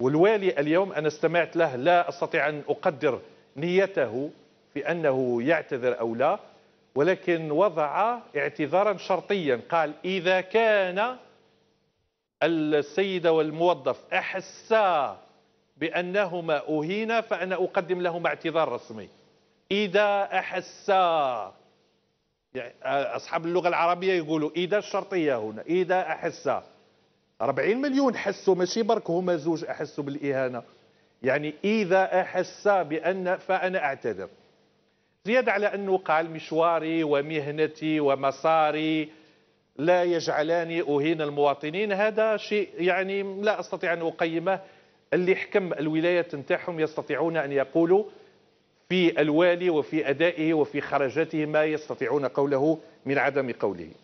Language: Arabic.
والوالي اليوم أنا استمعت له لا أستطيع أن أقدر نيته في أنه يعتذر أو لا ولكن وضع اعتذارا شرطيا قال إذا كان السيدة والموظف أحسا بأنهما أهينا فأنا أقدم لهما اعتذار رسمي إذا أحسا يعني أصحاب اللغة العربية يقولوا إذا الشرطية هنا إذا أحسا 40 مليون حسوا ماشي برك هما زوج احسوا بالاهانه يعني اذا احس بان فانا اعتذر زياده على انه قال مشواري ومهنتي ومساري لا يجعلاني اهين المواطنين هذا شيء يعني لا استطيع ان اقيمه اللي حكم الولايات نتاعهم يستطيعون ان يقولوا في الوالي وفي ادائه وفي خرجاته ما يستطيعون قوله من عدم قوله